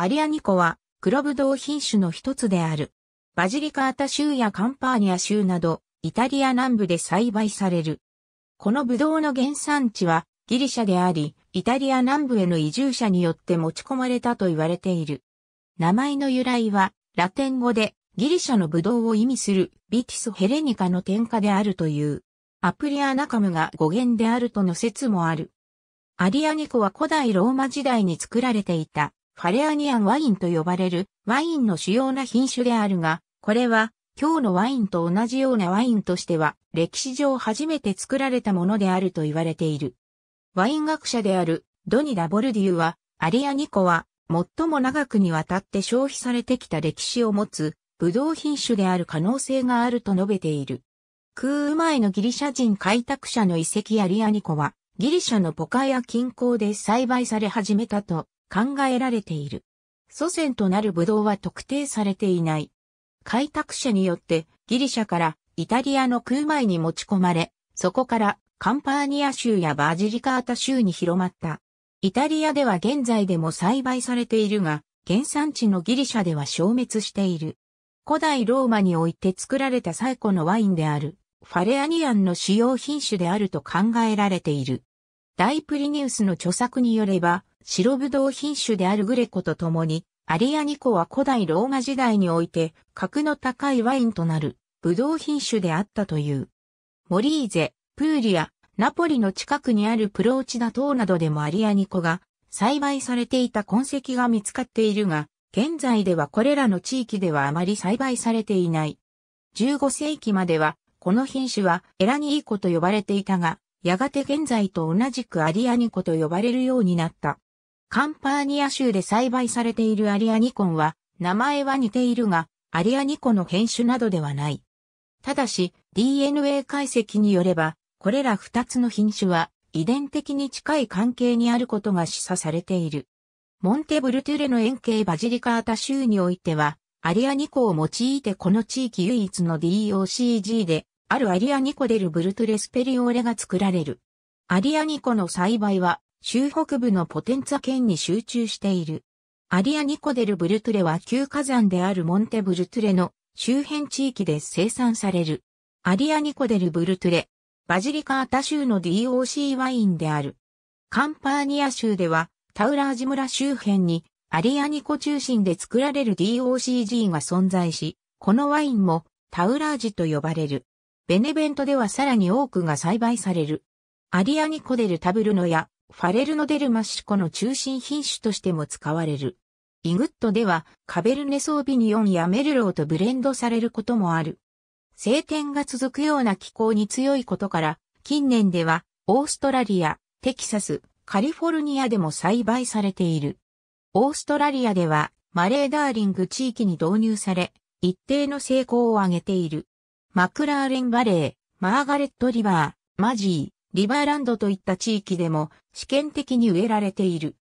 アリアニコは黒ぶどう品種の一つである。バジリカータ州やカンパーニア州など、イタリア南部で栽培される。このぶどうの原産地はギリシャであり、イタリア南部への移住者によって持ち込まれたと言われている。名前の由来は、ラテン語でギリシャのブドウを意味するビティス・ヘレニカの添加であるという、アプリアナカムが語源であるとの説もある。アリアニコは古代ローマ時代に作られていたファレアニアンワインと呼ばれるワインの主要な品種であるが、これは今日のワインと同じようなワインとしては歴史上初めて作られたものであると言われている。ワイン学者であるドニ・ダボルディウは、アリアニコは最も長くにわたって消費されてきた歴史を持つブドウ品種である可能性があると述べている。空前のギリシャ人開拓者の遺跡アリアニコはギリシャのポカヤ近郊で栽培され始めたと考えられている。祖先となるブドウは特定されていない。開拓者によってギリシャからイタリアの空前に持ち込まれ、そこからカンパーニア州やバージリカータ州に広まった。イタリアでは現在でも栽培されているが、原産地のギリシャでは消滅している。古代ローマにおいて作られた最古のワインである、ファレアニアンの使用品種であると考えられている。大プリニウスの著作によれば、白ぶどう品種であるグレコと共に、アリアニコは古代ローマ時代において、格の高いワインとなる、ぶどう品種であったという。モリーゼ、プーリア、ナポリの近くにあるプローチダ島などでもアリアニコが栽培されていた痕跡が見つかっているが、現在ではこれらの地域ではあまり栽培されていない。15世紀までは、この品種はエラニーコと呼ばれていたが、やがて現在と同じくアリアニコと呼ばれるようになった。カンパーニア州で栽培されているアリアニコンは、名前は似ているが、アリアニコの変種などではない。ただし、DNA 解析によれば、これら二つの品種は、遺伝的に近い関係にあることが示唆されている。モンテブルトゥレの円形バジリカータ州においては、アリアニコを用いてこの地域唯一の DOCG であるアリアニコデルブルトレスペリオーレが作られる。アリアニコの栽培は、州北部のポテンツァ県に集中している。アリアニコデルブルトレは旧火山であるモンテブルトレの周辺地域で生産される。アリアニコデルブルトレ、バジリカータ州の DOC ワインである。カンパーニア州では、タウラージ村周辺に、アリアニコ中心で作られる DOCG が存在し、このワインもタウラージと呼ばれる。ベネベントではさらに多くが栽培される。アリアニコデルタブルノやファレルノデルマッシュコの中心品種としても使われる。イグットではカベルネソービニオンやメルローとブレンドされることもある。晴天が続くような気候に強いことから、近年ではオーストラリア、テキサス、カリフォルニアでも栽培されている。オーストラリアではマレーダーリング地域に導入され、一定の成功を上げている。マクラーレンバレー、マーガレットリバー、マジー、リバーランドといった地域でも試験的に植えられている。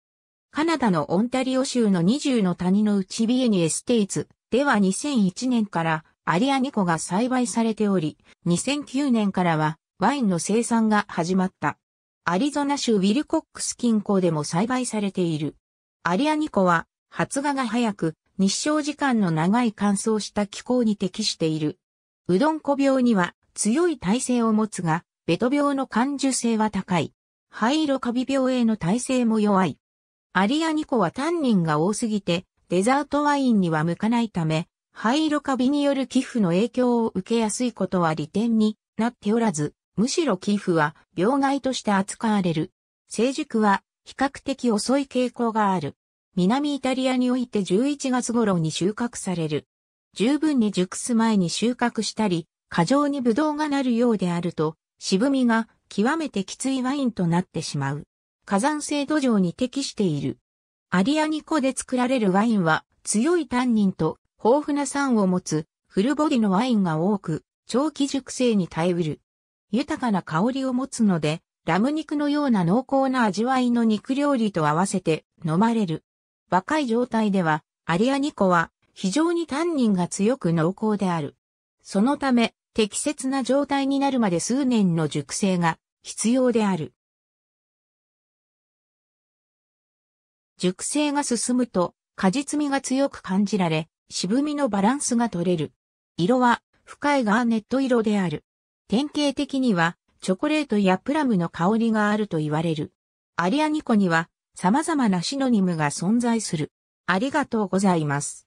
カナダのオンタリオ州の20の谷のうちビエニエステイツでは2001年からアリアニコが栽培されており、2009年からはワインの生産が始まった。アリゾナ州ウィルコックス近郊でも栽培されている。アリアニコは発芽が早く、日照時間の長い乾燥した気候に適している。うどんこ病には強い耐性を持つが、ベト病の感受性は高い。灰色カビ病への耐性も弱い。アリアニコはタンニンが多すぎて、デザートワインには向かないため、灰色カビによる寄付の影響を受けやすいことは利点になっておらず、むしろ寄付は病害として扱われる。成熟は比較的遅い傾向がある。南イタリアにおいて11月頃に収穫される。十分に熟す前に収穫したり、過剰にブドウがなるようであると、渋みが極めてきついワインとなってしまう。火山性土壌に適している。アリアニコで作られるワインは強いタンニンと豊富な酸を持つフルボディのワインが多く長期熟成に耐えうる。豊かな香りを持つのでラム肉のような濃厚な味わいの肉料理と合わせて飲まれる。若い状態ではアリアニコは非常にタンニンが強く濃厚である。そのため、適切な状態になるまで数年の熟成が必要である。熟成が進むと、果実味が強く感じられ、渋みのバランスが取れる。色は深いガーネット色である。典型的には、チョコレートやプラムの香りがあると言われる。アリアニコには、様々なシノニムが存在する。ありがとうございます。